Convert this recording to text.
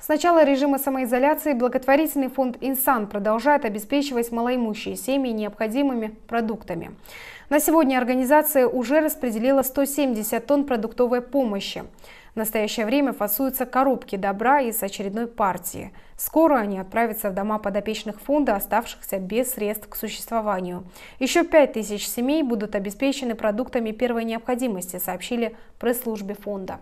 С начала режима самоизоляции благотворительный фонд «Инсан» продолжает обеспечивать малоимущие семьи необходимыми продуктами. На сегодня организация уже распределила 170 тонн продуктовой помощи. В настоящее время фасуются коробки добра из очередной партии. Скоро они отправятся в дома подопечных фонда, оставшихся без средств к существованию. Еще 5000 семей будут обеспечены продуктами первой необходимости, сообщили пресс-службе фонда.